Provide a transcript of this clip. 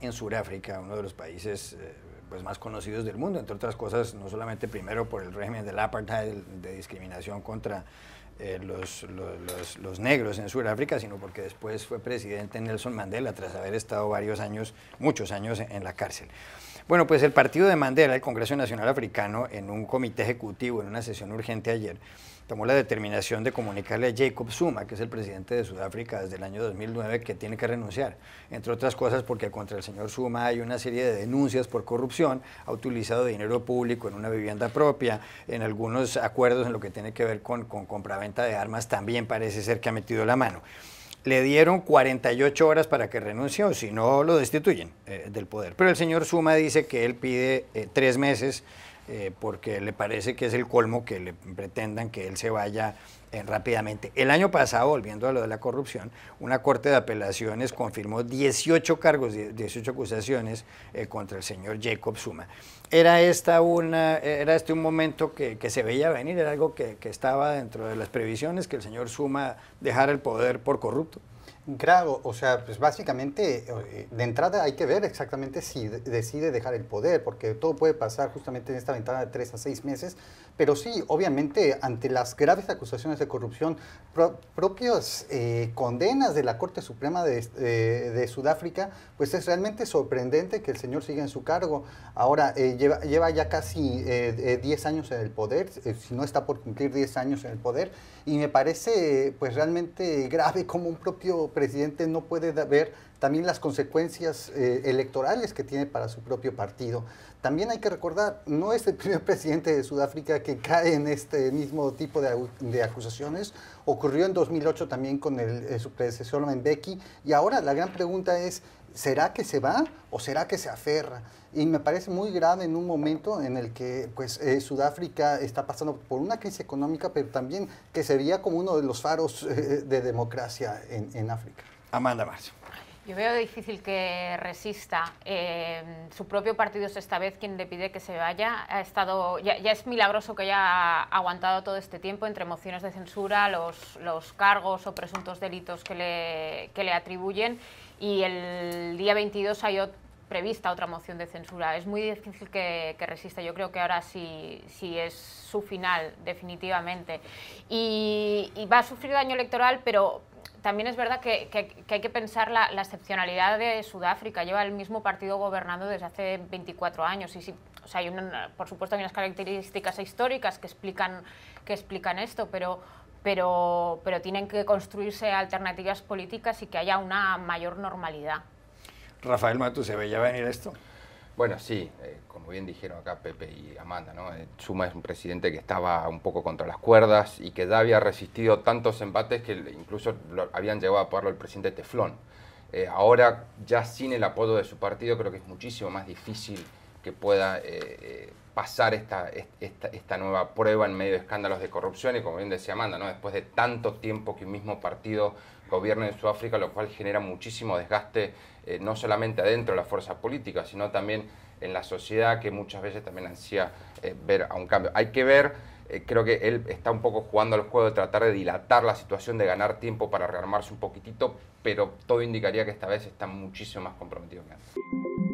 En Sudáfrica, uno de los países eh, pues, más conocidos del mundo, entre otras cosas, no solamente primero por el régimen del apartheid, de discriminación contra eh, los, negros en Sudáfrica, sino porque después fue presidente Nelson Mandela tras haber estado varios años, muchos años en la cárcel. Bueno, pues el partido de Mandela, el Congreso Nacional Africano, en un comité ejecutivo, en una sesión urgente ayer, tomó la determinación de comunicarle a Jacob Zuma, que es el presidente de Sudáfrica desde el año 2009, que tiene que renunciar, entre otras cosas porque contra el señor Zuma hay una serie de denuncias por corrupción, ha utilizado dinero público en una vivienda propia, en algunos acuerdos en lo que tiene que ver con, con compraventa de armas, también parece ser que ha metido la mano le dieron 48 horas para que renuncie o si no lo destituyen eh, del poder. Pero el señor Suma dice que él pide eh, tres meses eh, porque le parece que es el colmo que le pretendan que él se vaya eh, rápidamente. El año pasado, volviendo a lo de la corrupción, una corte de apelaciones confirmó 18 cargos, 18 acusaciones eh, contra el señor Jacob Suma. Era, esta una, era este un momento que, se veía venir, era algo que, estaba dentro de las previsiones, que el señor Suma dejara el poder por corrupto. Claro, o sea, pues básicamente eh, de entrada hay que ver exactamente si decide dejar el poder, porque todo puede pasar justamente en esta ventana de tres a seis meses, pero sí, obviamente ante las graves acusaciones de corrupción, propios eh, condenas de la Corte Suprema eh, de, Sudáfrica, pues es realmente sorprendente que el señor siga en su cargo. Ahora, eh, lleva, lleva, ya casi 10 años en el poder, si no está por cumplir 10 años en el poder, y me parece pues realmente grave como un propio presidente no puede ver también las consecuencias eh, electorales que tiene para su propio partido. También hay que recordar, no es el primer presidente de Sudáfrica que cae en este mismo tipo de, acusaciones. Ocurrió en 2008 también con el, eh, su predecesor Mbeki. Y ahora la gran pregunta es, ¿será que se va o será que se aferra? Y me parece muy grave en un momento en el que pues, eh, Sudáfrica está pasando por una crisis económica, pero también que sería como uno de los faros de democracia en, en África. Amanda Marcio. Yo veo difícil que resista. Em, su propio partido es esta vez quien le pide que se vaya. Ha estado, ya, es milagroso que haya aguantado todo este tiempo entre mociones de censura, los, los cargos o presuntos delitos que le, que le atribuyen. Y el día 22 hay otro prevista otra moción de censura. Es muy difícil que, resista. Yo creo que ahora sí, es su final, definitivamente. Y, va a sufrir daño electoral, pero también es verdad que, hay que pensar la, excepcionalidad de Sudáfrica. Lleva el mismo partido gobernando desde hace 24 años. Y sí, o sea, hay por supuesto hay unas características históricas que explican, que explican esto, pero pero, pero tienen que construirse alternativas políticas y que haya una mayor normalidad. Rafael Matu, ¿se veía venir esto? Bueno, sí, eh, como bien dijeron acá Pepe y Amanda, ¿no? Eh, Suma es un presidente que estaba un poco contra las cuerdas y que ya había resistido tantos embates que incluso lo habían llevado a apodarlo el presidente Teflón. Eh, ahora, ya sin el apodo de su partido, creo que es muchísimo más difícil que pueda pasar esta, esta, esta, nueva prueba en medio de escándalos de corrupción y como bien decía Amanda, ¿no? después de tanto tiempo que un mismo partido gobierno en Sudáfrica, lo cual genera muchísimo desgaste eh, no solamente adentro de las fuerzas políticas, sino también en la sociedad que muchas veces también ansía eh, ver a un cambio. Hay que ver, eh, creo que él está un poco jugando al juego de tratar de dilatar la situación, de ganar tiempo para rearmarse un poquitito, pero todo indicaría que esta vez está muchísimo más comprometido que antes.